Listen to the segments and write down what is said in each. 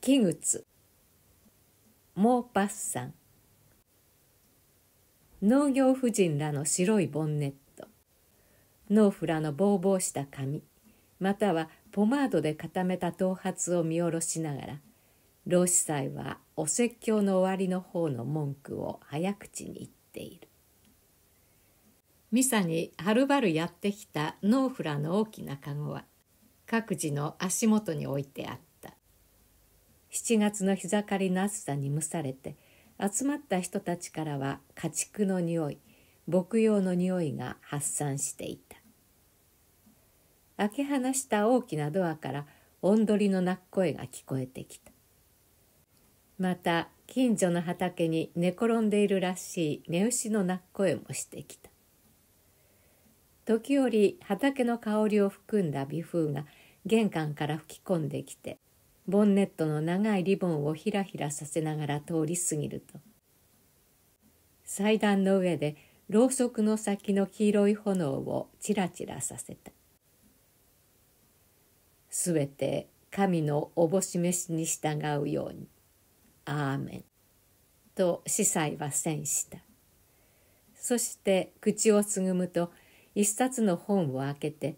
木口モーパッサン農業婦人らの白いボンネット農夫らのぼうぼうした髪またはポマードで固めた頭髪を見下ろしながら老子祭はお説教の終わりの方の文句を早口に言っているミサにはるばるやってきた農夫らの大きな籠は各自の足元に置いてあった7月の日盛りの暑さに蒸されて集まった人たちからは家畜の匂い牧羊の匂いが発散していた開け放した大きなドアからおんどりの鳴く声が聞こえてきたまた近所の畑に寝転んでいるらしい目牛の鳴く声もしてきた時折畑の香りを含んだ微風が玄関から吹き込んできてボンネットの長いリボンをひらひらさせながら通り過ぎると祭壇の上でろうそくの先の黄色い炎をちらちらさせたすべて神のおぼし召しに従うように「アーメン」と司祭はんしたそして口をつぐむと一冊の本を開けて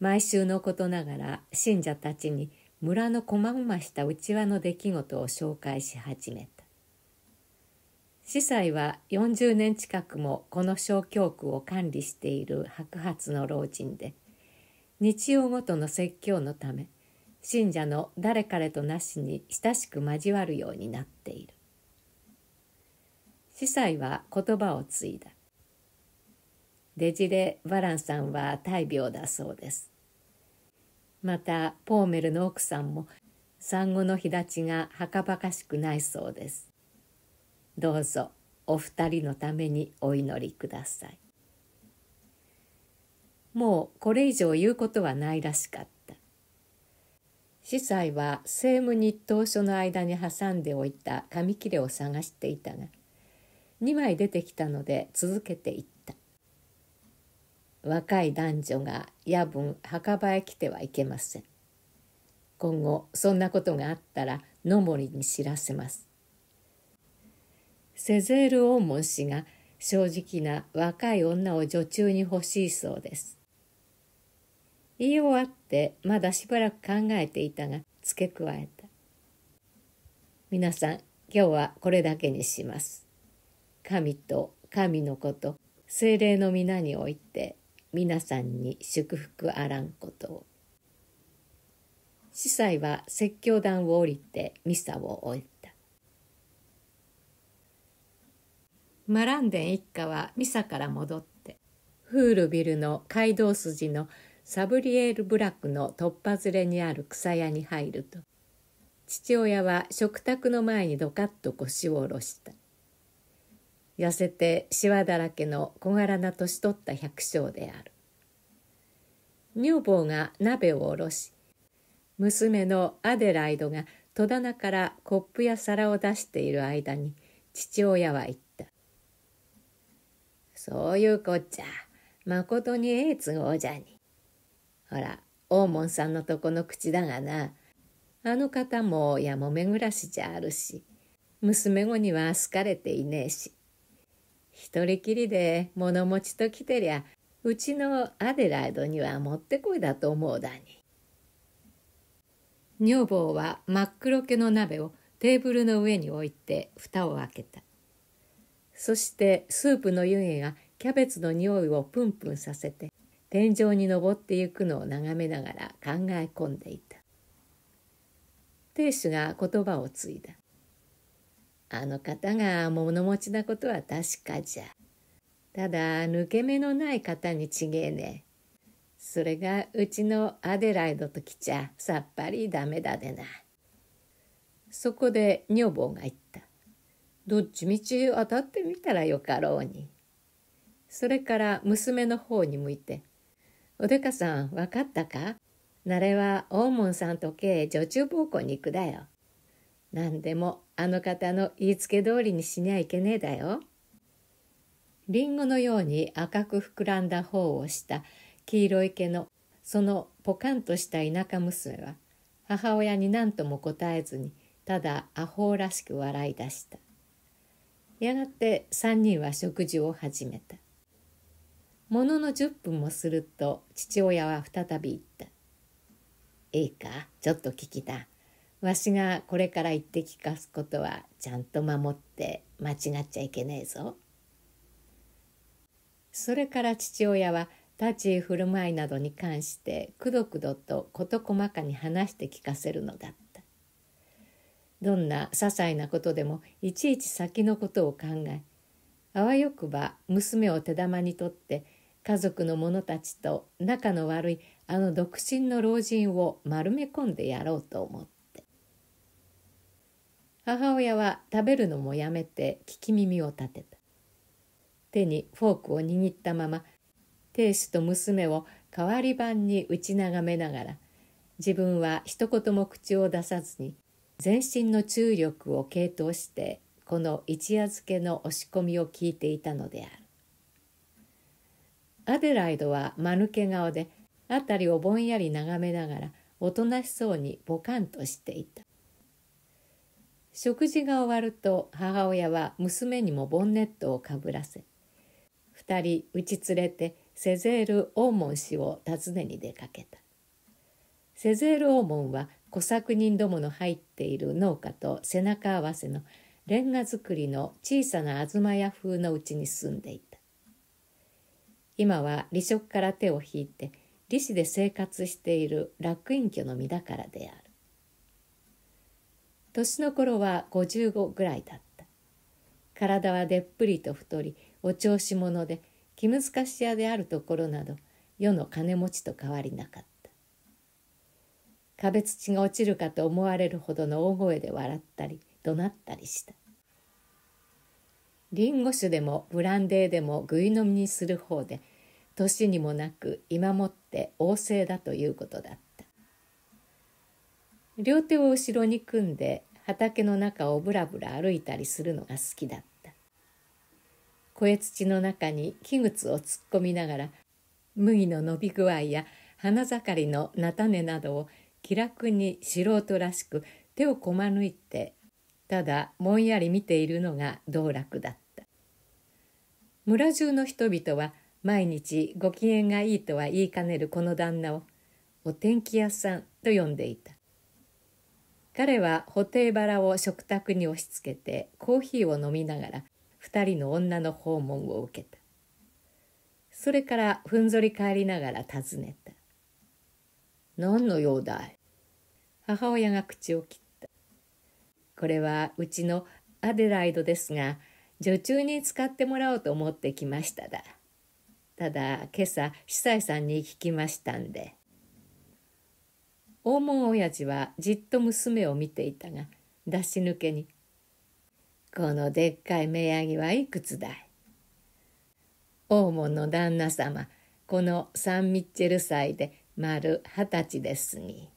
毎週のことながら信者たちに村のこまごました内輪の出来事を紹介し始めた司祭は40年近くもこの小教区を管理している白髪の老人で日曜ごとの説教のため信者の誰彼となしに親しく交わるようになっている司祭は言葉を継いだデジレ・バランさんは大病だそうですまたポーメルの奥さんも産後の日立ちがはかばかしくないそうですどうぞお二人のためにお祈りくださいもうこれ以上言うことはないらしかった司祭は政務日当書の間に挟んでおいた紙切れを探していたが2枚出てきたので続けていった若い男女が夜分墓場へ来てはいけません今後そんなことがあったら野森に知らせますセゼールモン氏が正直な若い女を女中に欲しいそうです言い終わってまだしばらく考えていたが付け加えた皆さん今日はこれだけにします神と神の子と精霊の皆において皆さんに祝福あらんことを。司祭は説教団を降りてミサを終えた。マランデン一家はミサから戻って、フールビルの街道筋のサブリエール部落の突破ずれにある草屋に入ると、父親は食卓の前にドカッと腰を下ろした。痩せてしわだらけの小柄な年取った百姓である女房が鍋をおろし娘のアデライドが戸棚からコップや皿を出している間に父親は言った「そういうこっちゃまことにええ都合じゃに。ほら大門さんのとこの口だがなあの方もやもめ暮らしじゃあるし娘子には好かれていねえし一人きりで物持ちと来てりゃうちのアデライドにはもってこいだと思うだに。女房は真っ黒けの鍋をテーブルの上に置いて蓋を開けた。そしてスープの湯気がキャベツの匂いをプンプンさせて天井に登ってゆくのを眺めながら考え込んでいた亭主が言葉を継いだあの方が物持ちなことは確かじゃ。ただ、抜け目のない方にちげえね。それがうちのアデライドときちゃさっぱりダメだでな。そこで女房が言った。どっちみち当たってみたらよかろうに。それから娘の方に向いて、おでかさん分かったか慣れは大門さんとけ女中奉公に行くだよ。何でもあの方の言いつけ通りにしにゃいけねえだよ。りんごのように赤く膨らんだ頬をした黄色い毛のそのポカンとした田舎娘は母親に何とも答えずにただアホらしく笑い出した。やがて3人は食事を始めた。ものの10分もすると父親は再び言った。いいか、ちょっと聞きた。わしがこれから言って聞かすことはちゃんと守って間違っちゃいけねえぞ。それから父親は立ち居振る舞いなどに関してくどくどと事細かに話して聞かせるのだった。どんな些細なことでもいちいち先のことを考えあわよくば娘を手玉に取って家族の者たちと仲の悪いあの独身の老人を丸め込んでやろうと思った。母親は食べるのもやめて聞き耳を立てた手にフォークを握ったまま亭主と娘を代わり版に打ち眺めながら自分は一言も口を出さずに全身の注力を傾倒してこの一夜漬けの押し込みを聞いていたのであるアデライドは間抜け顔で辺りをぼんやり眺めながらおとなしそうにボカンとしていた食事が終わると母親は娘にもボンネットをかぶらせ2人うち連れてセゼール・オーモン氏を訪ねに出かけたセゼール・オーモンは小作人どもの入っている農家と背中合わせのレンガ造りの小さな東屋風のうちに住んでいた今は離職から手を引いて利子で生活している楽隠居の身だからである年の頃は55ぐらいだった体はでっぷりと太りお調子者で気難し屋であるところなど世の金持ちと変わりなかった壁土が落ちるかと思われるほどの大声で笑ったり怒鳴ったりしたリンゴ酒でもブランデーでもぐい飲みにする方で年にもなく今もって旺盛だということだった両手を後ろに組んで畑の中をぶらぶら歩いたりするのが好きだった小え土の中に器物を突っ込みながら麦の伸び具合や花盛りの菜種などを気楽に素人らしく手をこまぬいてただもんやり見ているのが道楽だった村中の人々は毎日ご機嫌がいいとは言いかねるこの旦那をお天気屋さんと呼んでいた彼は布袋バラを食卓に押し付けてコーヒーを飲みながら2人の女の訪問を受けたそれからふんぞり返りながら尋ねた「何の用だい?」母親が口を切ったこれはうちのアデライドですが女中に使ってもらおうと思ってきましただただ今朝司祭さんに聞きましたんで。訪問親父はじっと娘を見ていたが出し抜けに「このでっかい目やぎはいくつだい?」大門の旦那様このサン・ミッチェル祭で丸二十歳ですに。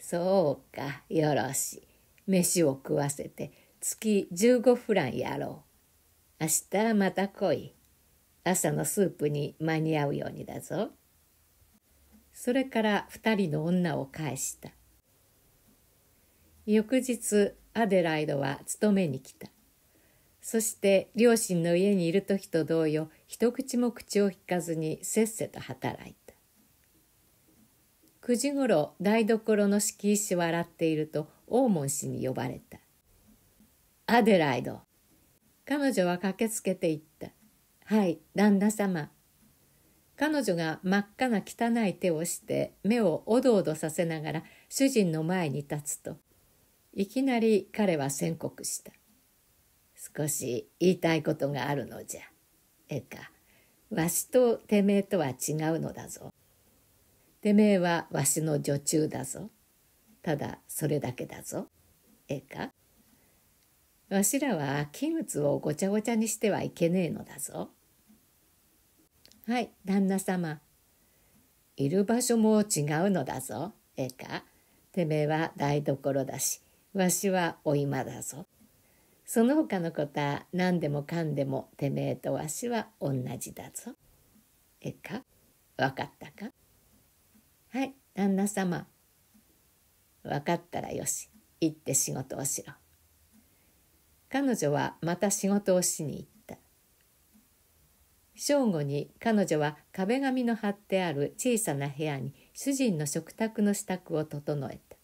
そうかよろし飯を食わせて月15フランやろう。明日また来い。朝のスープに間に合うようにだぞ。それから2人の女を返した翌日アデライドは勤めに来たそして両親の家にいる時と同様一口も口を引かずにせっせと働いた9時ごろ台所の敷石を洗っていると大門氏に呼ばれた「アデライド」彼女は駆けつけていった「はい旦那様彼女が真っ赤な汚い手をして目をおどおどさせながら主人の前に立つといきなり彼は宣告した「少し言いたいことがあるのじゃええかわしとてめえとは違うのだぞてめえはわしの女中だぞただそれだけだぞええかわしらは器物をごちゃごちゃにしてはいけねえのだぞ」。はい旦那様いる場所も違うのだぞええかてめえは台所だしわしはお今だぞその他のことは何でもかんでもてめえとわしは同じだぞええか分かったかはい旦那様分かったらよし行って仕事をしろ彼女はまた仕事をしに行った正午に彼女は壁紙の貼ってある小さな部屋に主人の食卓の支度を整えた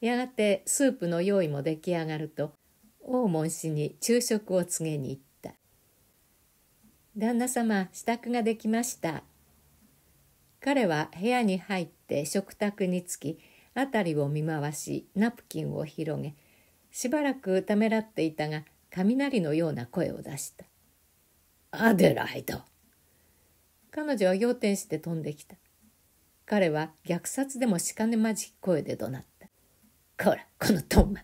やがてスープの用意も出来上がると大門氏に昼食を告げに行った「旦那様支度ができました」彼は部屋に入って食卓につき辺りを見回しナプキンを広げしばらくためらっていたが雷のような声を出したアデライド。彼女は仰天して飛んできた。彼は虐殺でもしかねまじ声で怒鳴った。こら、このトンマ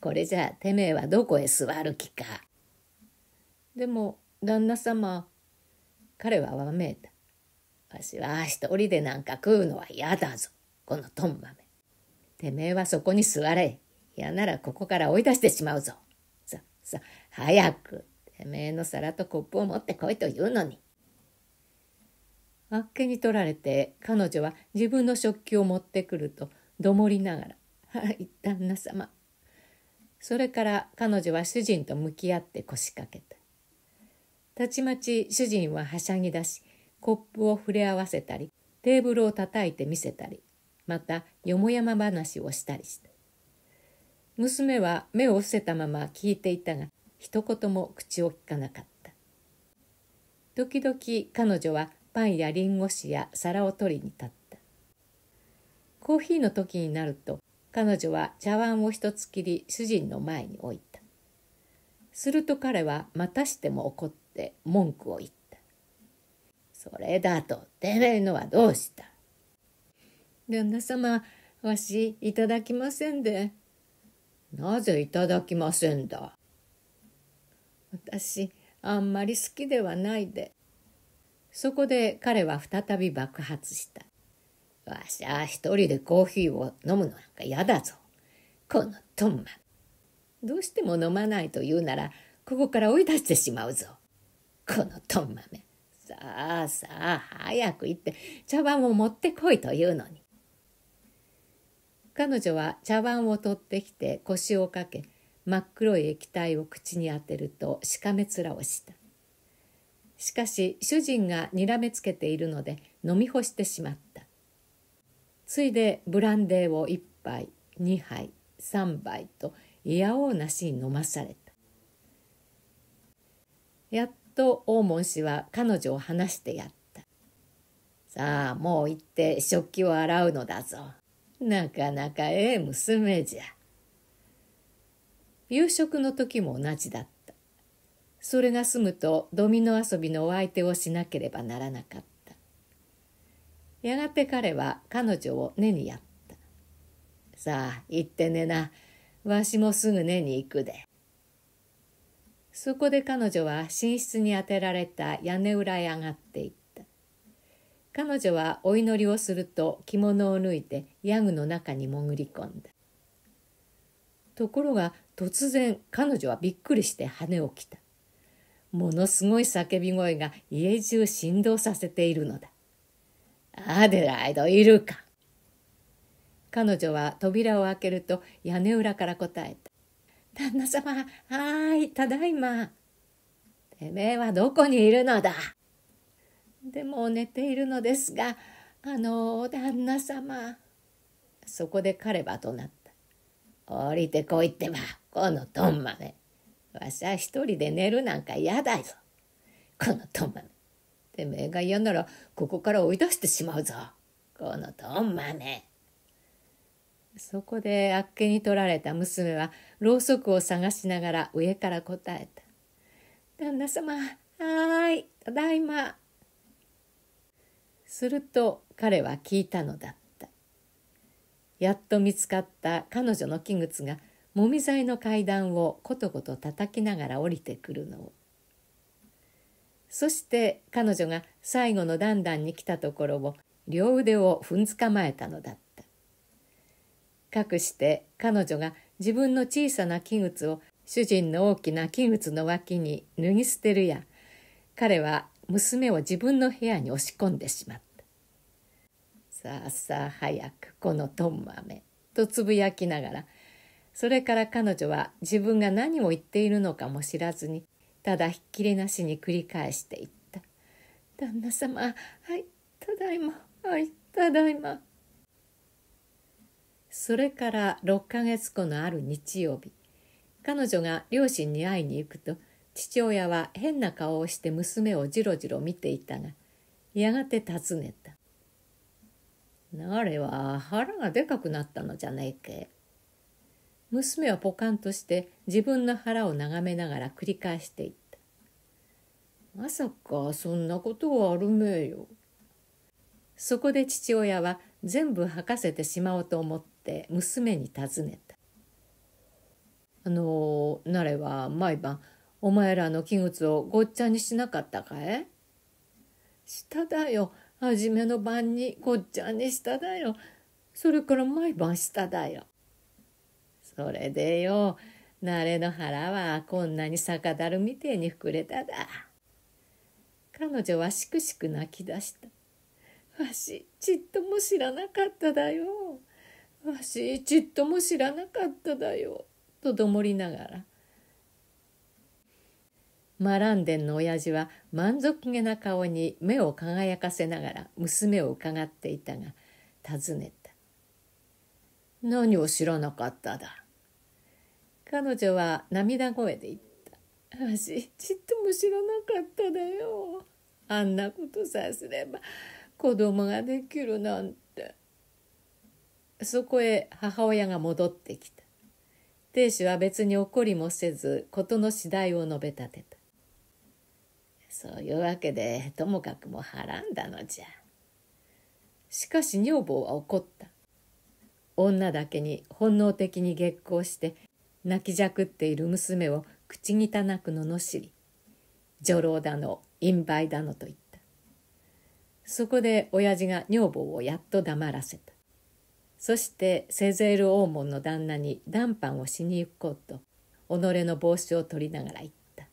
これじゃあてめえはどこへ座る気か。でも、旦那様、彼はわめいた。わしは一人でなんか食うのは嫌だぞ。このトンマメ。てめえはそこに座れ。嫌ならここから追い出してしまうぞ。さ、さ、早く。てめえの皿とコップを持ってこいというのに。あっけに取られて彼女は自分の食器を持ってくるとどもりながら「はい旦那様」それから彼女は主人と向き合って腰掛けたたちまち主人ははしゃぎ出しコップを触れ合わせたりテーブルを叩いて見せたりまたよもやま話をしたりした娘は目を伏せたまま聞いていたが一言も口をきかなかった時々彼女はパンやリンゴ酒や皿を取りに立ったコーヒーの時になると彼女は茶碗を一つきり主人の前に置いたすると彼はまたしても怒って文句を言った「それだとてめえのはどうした?」「旦那様わしいただきませんで」「なぜいただきませんだ?」私あんまり好きではないでそこで彼は再び爆発したわしゃ一人でコーヒーを飲むのなんか嫌だぞこのトンマどうしても飲まないと言うならここから追い出してしまうぞこのトンマめさあさあ早く行って茶碗を持ってこいというのに彼女は茶碗を取ってきて腰をかけ真っ黒い液体を口に当てるとしかめ面をしたしかし主人がにらめつけているので飲み干してしまったついでブランデーを1杯2杯3杯といやおうなしに飲まされたやっと大門氏は彼女を離してやったさあもう行って食器を洗うのだぞなかなかええ娘じゃ夕食の時も同じだった。それが済むとドミノ遊びのお相手をしなければならなかった。やがて彼は彼女を根にやった。さあ、行って寝な。わしもすぐ寝に行くで。そこで彼女は寝室に当てられた屋根裏へ上がっていった。彼女はお祈りをすると着物を脱いでヤグの中に潜り込んだ。ところが突然彼女はびっくりして羽を切った。ものすごい叫び声が家中振動させているのだ。アデライドいるか。彼女は扉を開けると屋根裏から答えた。旦那様、はーい、ただいま。てめえはどこにいるのだでも寝ているのですが、あの、旦那様。そこで彼は怒鳴った。降りてこいってば。このとん豆。わしゃ一人で寝るなんか嫌だぞ。このとんメてめえが嫌ならここから追い出してしまうぞ。このとんメそこであっけに取られた娘はろうそくを探しながら上から答えた。旦那様、はい、ただいま。すると彼は聞いたのだった。やっと見つかった彼女の器物がもみ材の階段をことこと叩きながら降りてくるのをそして彼女が最後の段々に来たところを両腕を踏んつかまえたのだったかくして彼女が自分の小さな器物を主人の大きな器物の脇に脱ぎ捨てるや彼は娘を自分の部屋に押し込んでしまったさあさあ早くこのとんまとつぶやきながらそれから彼女は自分が何を言っているのかも知らずにただひっきりなしに繰り返していった「旦那様はいただいまはいただいま」それから6ヶ月後のある日曜日彼女が両親に会いに行くと父親は変な顔をして娘をじろじろ見ていたがやがて尋ねた「なれは腹がでかくなったのじゃねえけ」娘はポカンとして自分の腹を眺めながら繰り返していった。まさかそんなことはあるめえよ。そこで父親は全部吐かせてしまおうと思って娘に尋ねた。あのなれは毎晩お前らの器物をごっちゃにしなかったかいしただよ。初めの晩にごっちゃにしただよ。それから毎晩しただよ。それでよ、慣れの腹はこんなに逆だるみてえに膨れただ。彼女はしくしく泣き出した。わし、ちっとも知らなかっただよ。わし、ちっとも知らなかっただよ。とどもりながら。マランデンの親父は満足げな顔に目を輝かせながら娘を伺っていたが、尋ねた。何を知らなかっただ。彼女は涙声で言った。わし、ちっとも知らなかっただよ。あんなことさえすれば子供ができるなんて。そこへ母親が戻ってきた。亭主は別に怒りもせず事の次第を述べ立てた。そういうわけでともかくもはらんだのじゃ。しかし女房は怒った。女だけに本能的に激高して泣きじゃくっている娘を口汚く罵り女郎だの陰媒だのと言ったそこで親父が女房をやっと黙らせたそしてセゼール黄門の旦那に談判をしに行こうと己の帽子を取りながら言った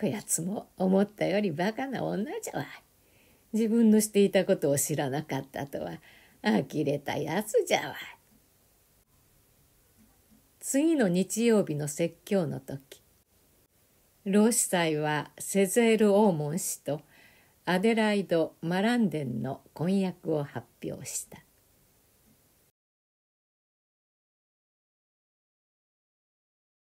こやつも思ったよりバカな女じゃわ自分のしていたことを知らなかったとは呆れたやつじゃわ次の日曜日の説教の時老司祭はセゼール・オーモン氏とアデライド・マランデンの婚約を発表した。